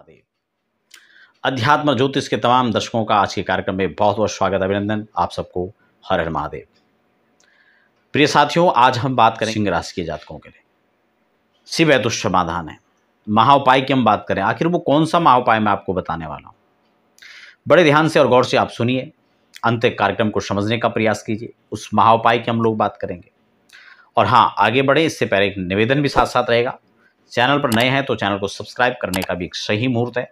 महादेव अध्यात्म ज्योतिष के तमाम दर्शकों का आज के कार्यक्रम में बहुत बहुत स्वागत अभिनंदन आप सबको हर हर महादेव प्रिय साथियों आज हम बात करें सिंह राशि के जातकों के लिए शिव है तो समाधान है महा उपाय की हम बात करें आखिर वो कौन सा महा उपाय मैं आपको बताने वाला हूँ बड़े ध्यान से और गौर से आप सुनिए अंत कार्यक्रम को समझने का प्रयास कीजिए उस महा उपाय की हम लोग बात करेंगे और हाँ आगे बढ़े इससे पहले एक निवेदन भी साथ साथ रहेगा चैनल पर नए हैं तो चैनल को सब्सक्राइब करने का भी एक सही मुहूर्त है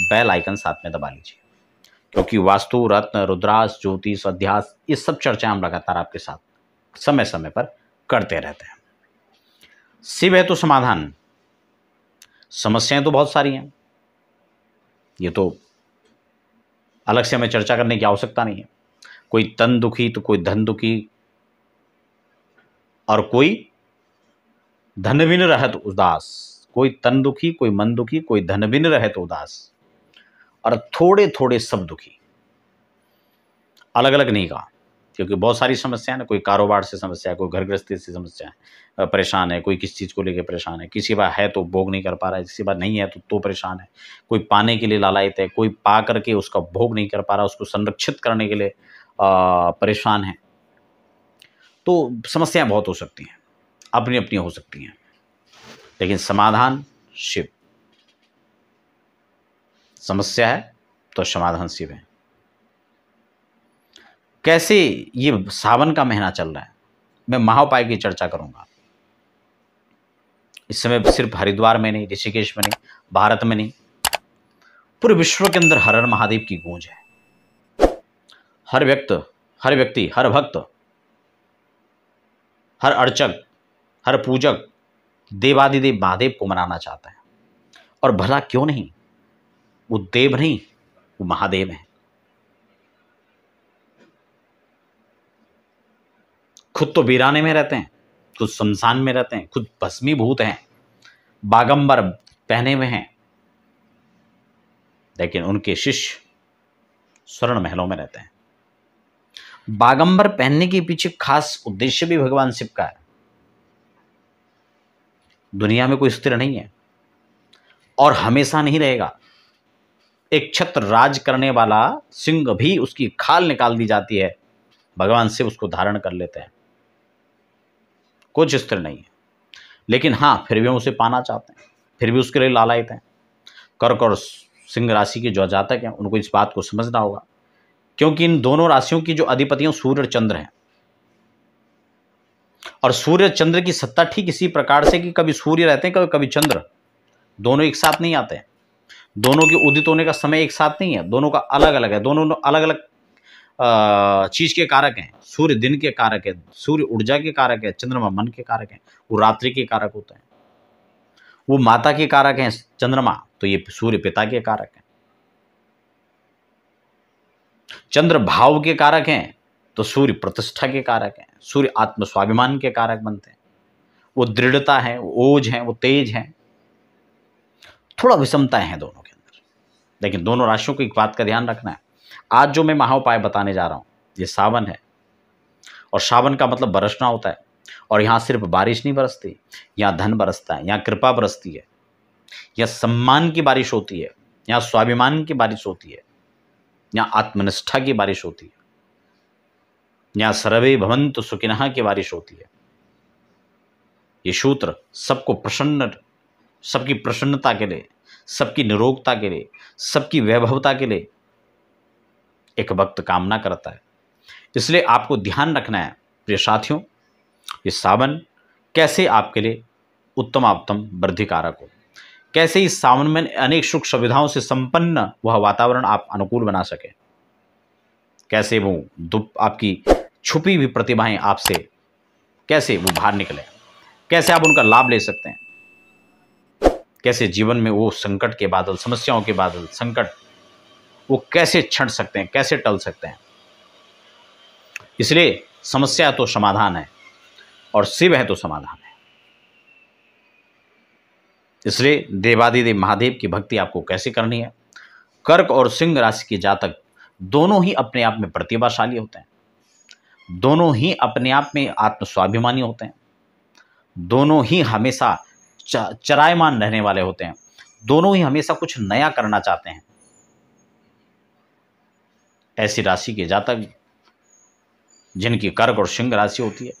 बेल आइकन साथ में दबा लीजिए क्योंकि वास्तु रत्न रुद्रास ज्योतिष अध्यास ये सब चर्चा हम लगातार आपके साथ समय समय पर करते रहते हैं शिव है तो समाधान समस्याएं तो बहुत सारी हैं ये तो अलग से हमें चर्चा करने की आवश्यकता नहीं है कोई तन दुखी तो कोई धन दुखी और कोई धनबिन रहत उदास कोई तन दुखी कोई मन दुखी कोई धनबिन रहत उदास और थोड़े थोड़े सब दुखी अलग अलग नहीं कहा क्योंकि बहुत सारी समस्याएं ना कोई कारोबार से समस्या है कोई घर गृहस्थी से समस्या है परेशान है कोई किस चीज़ को लेकर परेशान है किसी बार है तो भोग नहीं कर पा रहा है किसी बार नहीं है तो तो परेशान है कोई पाने के लिए लालायित है कोई पा करके उसका भोग नहीं कर पा रहा उसको संरक्षित करने के लिए परेशान है तो समस्याएं बहुत हो सकती हैं अपनी अपनी हो सकती हैं लेकिन समाधान शिव समस्या है तो समाधान शिव है कैसे ये सावन का महीना चल रहा है मैं महाउपाय की चर्चा करूंगा इस समय सिर्फ हरिद्वार में नहीं ऋषिकेश में नहीं भारत में नहीं पूरे विश्व के अंदर हर हर महादेव की गूंज है हर व्यक्त हर व्यक्ति हर भक्त हर अर्चक हर पूजक देवादिदेव महादेव को मनाना चाहता है और भला क्यों नहीं वो देव नहीं वो महादेव है खुद तो वीराने में रहते हैं खुद शमशान में रहते हैं खुद भस्मीभूत हैं बागंबर पहने हुए हैं लेकिन उनके शिष्य स्वर्ण महलों में रहते हैं बागंबर पहनने के पीछे खास उद्देश्य भी भगवान शिव का है दुनिया में कोई स्थिर नहीं है और हमेशा नहीं रहेगा एक छत्र राज करने वाला सिंह भी उसकी खाल निकाल दी जाती है भगवान शिव उसको धारण कर लेते हैं कुछ स्थिर नहीं है लेकिन हाँ फिर भी हम उसे पाना चाहते हैं फिर भी उसके लिए लालायत हैं कर्क और सिंह राशि के जो जातक हैं उनको इस बात को समझना होगा क्योंकि इन दोनों राशियों की जो अधिपतियों सूर्य और चंद्र हैं और सूर्य चंद्र की सत्ता ठीक इसी प्रकार से कि कभी सूर्य रहते हैं कभी कभी चंद्र दोनों एक साथ नहीं आते हैं दोनों के उदित होने का समय एक साथ नहीं है दोनों का अलग अलग है दोनों अलग अलग चीज के कारक हैं सूर्य दिन के कारक है सूर्य ऊर्जा के कारक है चंद्रमा मन के कारक हैं वो रात्रि के कारक होते हैं वो माता के कारक हैं चंद्रमा तो ये सूर्य पिता के कारक हैं चंद्र भाव के कारक हैं तो सूर्य प्रतिष्ठा के कारक हैं सूर्य आत्म स्वाभिमान के कारक बनते हैं वो दृढ़ता है वो ओज है वो तेज है थोड़ा विषमताएं हैं दोनों के अंदर लेकिन दोनों राशियों को एक बात का ध्यान रखना है आज जो मैं महाउपाय बताने जा रहा हूँ ये सावन है और सावन का मतलब बरसना होता है और यहाँ सिर्फ बारिश नहीं बरसती यहाँ धन बरसता है यहाँ कृपा बरसती है यहाँ सम्मान की बारिश होती है यहाँ स्वाभिमान की बारिश होती है यहाँ आत्मनिष्ठा की बारिश होती है या सर्वे भवंत सुखिनहा की बारिश होती है ये सूत्र सबको प्रसन्न सबकी प्रसन्नता के लिए सबकी निरोगता के लिए सबकी वैभवता के लिए एक वक्त कामना करता है इसलिए आपको ध्यान रखना है प्रिय साथियों ये सावन कैसे आपके लिए उत्तमात्तम वृद्धि कारक हो कैसे इस सावन में अनेक सुख सुविधाओं से संपन्न वह वातावरण आप अनुकूल बना सकें कैसे वो दुप आपकी छुपी हुई प्रतिभाएं आपसे कैसे वो बाहर निकले कैसे आप उनका लाभ ले सकते हैं कैसे जीवन में वो संकट के बादल समस्याओं के बादल संकट वो कैसे छंट सकते हैं कैसे टल सकते हैं इसलिए समस्या तो समाधान है और शिव है तो समाधान है इसलिए देवादिदेव महादेव की भक्ति आपको कैसे करनी है कर्क और सिंह राशि के जातक दोनों ही अपने आप में प्रतिभाशाली होते हैं दोनों ही अपने आप में आत्म स्वाभिमानी होते हैं दोनों ही हमेशा चरायमान रहने वाले होते हैं दोनों ही हमेशा कुछ नया करना चाहते हैं ऐसी राशि के जातक जिनकी कर्क और सिंह राशि होती है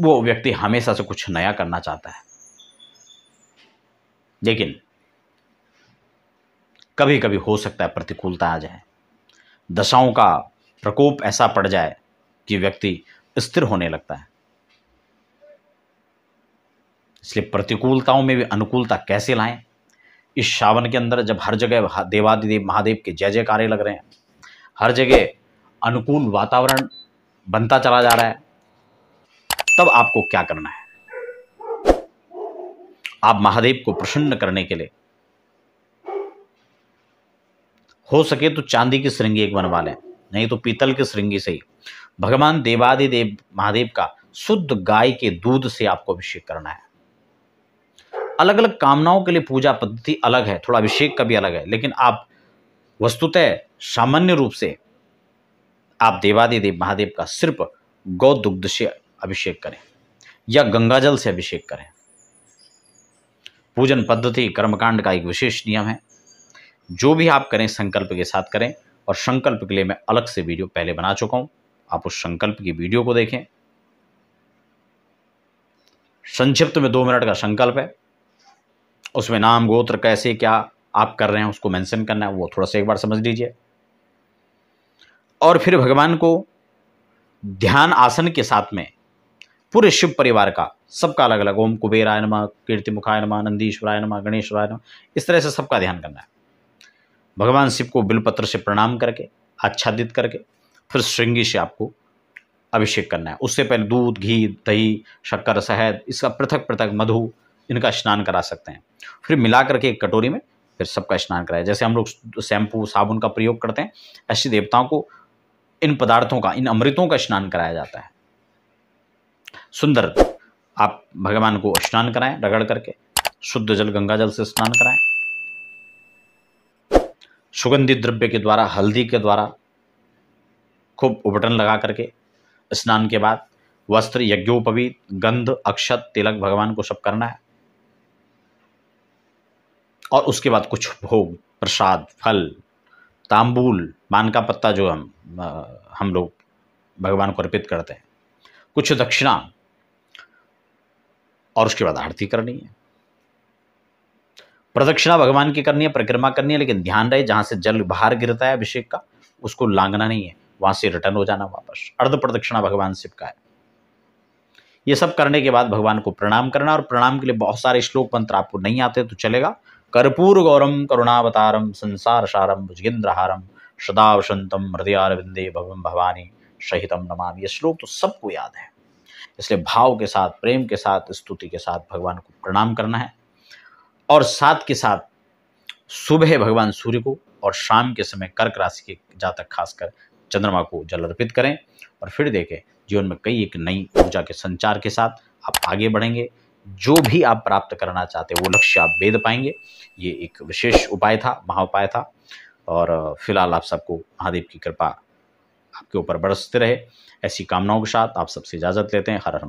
वो व्यक्ति हमेशा से कुछ नया करना चाहता है लेकिन कभी कभी हो सकता है प्रतिकूलता आ जाए दशाओं का प्रकोप ऐसा पड़ जाए कि व्यक्ति स्थिर होने लगता है इसलिए प्रतिकूलताओं में भी अनुकूलता कैसे लाएं इस श्रावण के अंदर जब हर जगह देवादिदेव महादेव के जय जयकारे लग रहे हैं हर जगह अनुकूल वातावरण बनता चला जा रहा है तब आपको क्या करना है आप महादेव को प्रसन्न करने के लिए हो सके तो चांदी की श्रृंगी एक बनवा लें नहीं तो पीतल के श्रृंगी से ही भगवान देवादिदेव महादेव का शुद्ध गाय के दूध से आपको अभिषेक करना है अलग अलग कामनाओं के लिए पूजा पद्धति अलग है थोड़ा अभिषेक का भी अलग है लेकिन आप वस्तुतः सामान्य रूप से आप देवादिदेव महादेव का सिर्फ गौ दुग्ध से अभिषेक करें या गंगाजल से अभिषेक करें पूजन पद्धति कर्मकांड का एक विशेष नियम है जो भी आप करें संकल्प के साथ करें और संकल्प के लिए मैं अलग से वीडियो पहले बना चुका हूँ आप उस संकल्प की वीडियो को देखें संक्षिप्त में दो मिनट का संकल्प है उसमें नाम गोत्र कैसे क्या आप कर रहे हैं उसको मेंशन करना है वो थोड़ा सा एक बार समझ लीजिए और फिर भगवान को ध्यान आसन के साथ में पूरे शिव परिवार का सबका अलग अलग ओम कुबेराय नमा कीर्ति मुखाय नमा नंदीश्वराय नमा गणेश्वराय नमा इस तरह से सबका ध्यान करना है भगवान शिव को बिलपत्र से प्रणाम करके आच्छादित करके फिर श्रृंगी से आपको अभिषेक करना है उससे पहले दूध घी दही शक्कर शहद इसका पृथक पृथक मधु इनका स्नान करा सकते हैं फिर मिला करके एक कटोरी में फिर सबका स्नान कराया जैसे हम लोग शैम्पू साबुन का प्रयोग करते हैं ऐसे देवताओं को इन पदार्थों का इन अमृतों का स्नान कराया जाता है सुंदर आप भगवान को स्नान कराएं रगड़ करके शुद्ध जल गंगा जल से स्नान कराएं सुगंधित द्रव्य के द्वारा हल्दी के द्वारा खूब उबटन लगा करके स्नान के बाद वस्त्र यज्ञोपवीत गंध अक्षत तिलक भगवान को सब करना है और उसके बाद कुछ भोग प्रसाद फल तांबूल मान का पत्ता जो हम हम लोग भगवान को अर्पित करते हैं कुछ दक्षिणा और उसके बाद आरती करनी है प्रदक्षिणा भगवान की करनी है परिक्रमा करनी है लेकिन ध्यान रहे जहाँ से जल बाहर गिरता है अभिषेक का उसको लांगना नहीं है वहाँ से रिटर्न हो जाना वापस अर्ध प्रदक्षिणा भगवान शिव का है ये सब करने के बाद भगवान को प्रणाम करना और प्रणाम के लिए बहुत सारे श्लोक मंत्र आपको नहीं आते तो चलेगा कर्पूर गौरम करुणावतारम संसार सारम हारम श्रदावसंतम हृदय अरविंदे भवम भवानी सहितम नमाम ये श्लोक तो सबको याद है इसलिए भाव के साथ प्रेम के साथ स्तुति के साथ भगवान को प्रणाम करना है और साथ के साथ सुबह भगवान सूर्य को और शाम के समय कर्क राशि के जातक खासकर चंद्रमा को जल अर्पित करें और फिर देखें जीवन में कई एक नई ऊर्जा के संचार के साथ आप आगे बढ़ेंगे जो भी आप प्राप्त करना चाहते हैं वो लक्ष्य आप वेद पाएंगे ये एक विशेष उपाय था महा उपाय था और फिलहाल आप सबको महादेव की कृपा आपके ऊपर बरसते रहे ऐसी कामनाओं के साथ आप सबसे इजाज़त लेते हैं हर हर